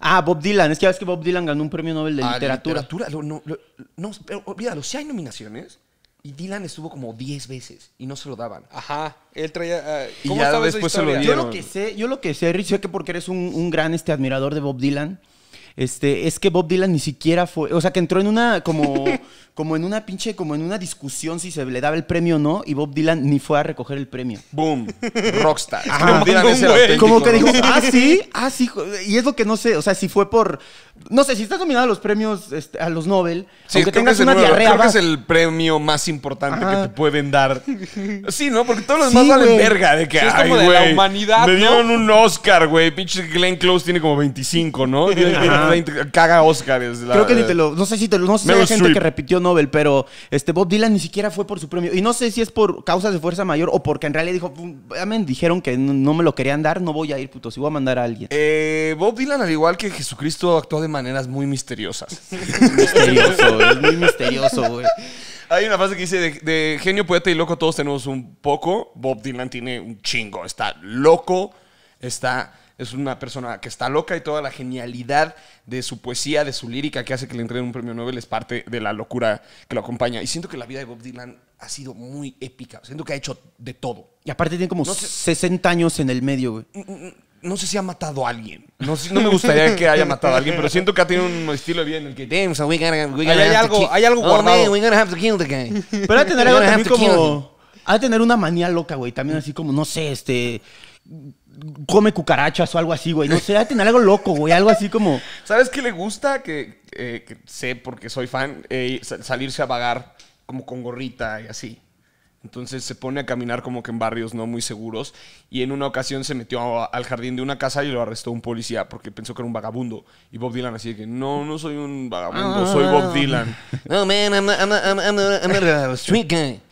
Ah, Bob Dylan. Es que ves que Bob Dylan ganó un premio Nobel de ah, literatura. literatura. no, no, pero olvídalo, si hay nominaciones. Y Dylan estuvo como 10 veces y no se lo daban. Ajá, él traía. Ah, ¿cómo y ya después se lo Yo lo que sé, yo lo que sé, Rich, sé que porque eres un, un gran este, admirador de Bob Dylan. Este, es que Bob Dylan ni siquiera fue, o sea, que entró en una como como en una pinche, como en una discusión si se le daba el premio o no, y Bob Dylan ni fue a recoger el premio. ¡Boom! Rockstar. Ajá, Bob como que dijo, ah, sí, ah, sí. Y es lo que no sé, o sea, si fue por. No sé, si estás nominado a los premios, este, a los Nobel, aunque tengas una diarrea. Creo que es el premio más importante que te pueden dar. Sí, ¿no? Porque todos los demás valen verga de que, es como de la humanidad. Me dieron un Oscar, güey. Pinche Glenn Close tiene como 25, ¿no? Tiene 20, caga Oscars. Creo que ni te lo. No sé si te lo. No sé gente que repitió no pero este Bob Dylan ni siquiera fue por su premio. Y no sé si es por causas de fuerza mayor o porque en realidad dijo, me dijeron que no me lo querían dar, no voy a ir, puto, si voy a mandar a alguien. Eh, Bob Dylan, al igual que Jesucristo, actuó de maneras muy misteriosas. misterioso, es muy misterioso, Hay una frase que dice, de, de genio, poeta y loco todos tenemos un poco. Bob Dylan tiene un chingo, está loco, está es una persona que está loca y toda la genialidad de su poesía, de su lírica que hace que le entreguen un premio Nobel es parte de la locura que lo acompaña. Y siento que la vida de Bob Dylan ha sido muy épica. Siento que ha hecho de todo. Y aparte tiene como 60 años en el medio, güey. Mm, mm, mm. No sé si ha matado a alguien. No, me gustaría que haya matado a alguien, pero siento que ha tenido un estilo bien vida en el que. hay, algo, hay, oh, algo, guardado. Pero ha tener algo también como. Ha de tener una manía loca, güey. También así como, no sé, este come cucarachas o algo así, güey. No sé, a algo loco, güey. Algo así como. ¿Sabes qué le gusta? Que, eh, sé porque soy fan, eh, salirse a vagar como con gorrita y así. Entonces se pone a caminar como que en barrios no muy seguros y en una ocasión se metió al jardín de una casa y lo arrestó un policía porque pensó que era un vagabundo. Y Bob Dylan así de que, no, no soy un vagabundo, soy Bob ah. Dylan. No, man, I'm, a, street guy.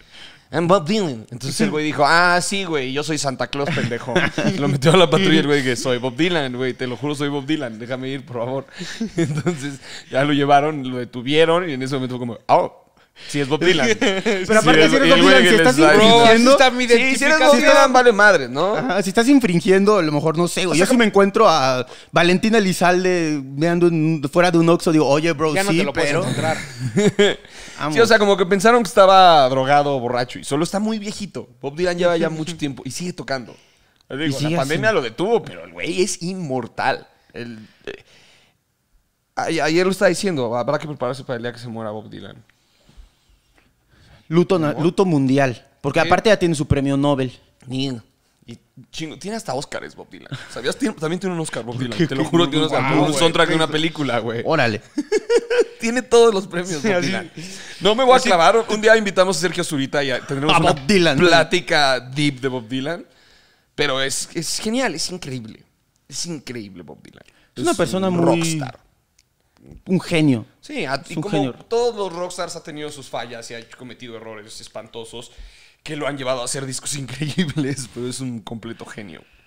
I'm Bob Dylan. Entonces el güey dijo, ah, sí, güey, yo soy Santa Claus, pendejo. lo metió a la patrulla el güey que soy Bob Dylan, güey, te lo juro, soy Bob Dylan, déjame ir, por favor. Entonces ya lo llevaron, lo detuvieron y en ese momento fue como, oh, si es Bob Dylan. Pero aparte, si eres Bob Dylan, si estás infringiendo. si eres Bob Dylan, vale madre, ¿no? si estás infringiendo, a lo mejor no sé, Y Yo si me encuentro a Valentina Lizalde viendo fuera de un Oxxo, digo, oye, bro, sí, no te lo pero. sí, o sea, como que pensaron que estaba drogado, borracho. Y solo está muy viejito. Bob Dylan lleva ya mucho tiempo y sigue tocando. la pandemia lo detuvo, pero el güey es inmortal. Eh, ayer lo estaba diciendo, habrá que prepararse para el día que se muera Bob Dylan. Luto, mundial. Porque aparte ya tiene su premio Nobel. Y chingo, tiene hasta Óscares Bob Dylan. ¿Sabías? también tiene un Óscar Bob Dylan. Te lo juro, tiene un ah, Óscar. un soundtrack de una película, güey. Órale. Tiene todos los premios Bob No me voy a clavar. Un día invitamos a Sergio Zurita y tendremos una plática deep de Bob Dylan. Pero es, genial, es increíble. Es increíble Bob Dylan. Es una persona muy- rockstar un genio. Sí, y como todos los rockstars ha tenido sus fallas y ha cometido errores espantosos que lo han llevado a hacer discos increíbles, pero es un completo genio.